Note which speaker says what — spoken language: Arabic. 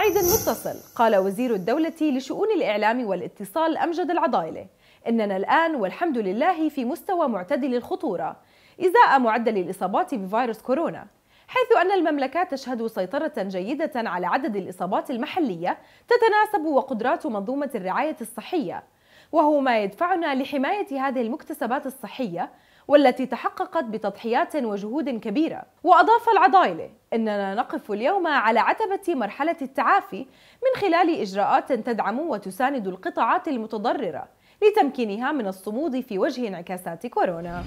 Speaker 1: صعيد متصل قال وزير الدولة لشؤون الإعلام والاتصال أمجد العضايلة إننا الآن والحمد لله في مستوى معتدل الخطورة إزاء معدل الإصابات بفيروس كورونا حيث أن المملكة تشهد سيطرة جيدة على عدد الإصابات المحلية تتناسب وقدرات منظومة الرعاية الصحية وهو ما يدفعنا لحماية هذه المكتسبات الصحية والتي تحققت بتضحيات وجهود كبيرة وأضاف العضايلة أننا نقف اليوم على عتبة مرحلة التعافي من خلال إجراءات تدعم وتساند القطاعات المتضررة لتمكينها من الصمود في وجه انعكاسات كورونا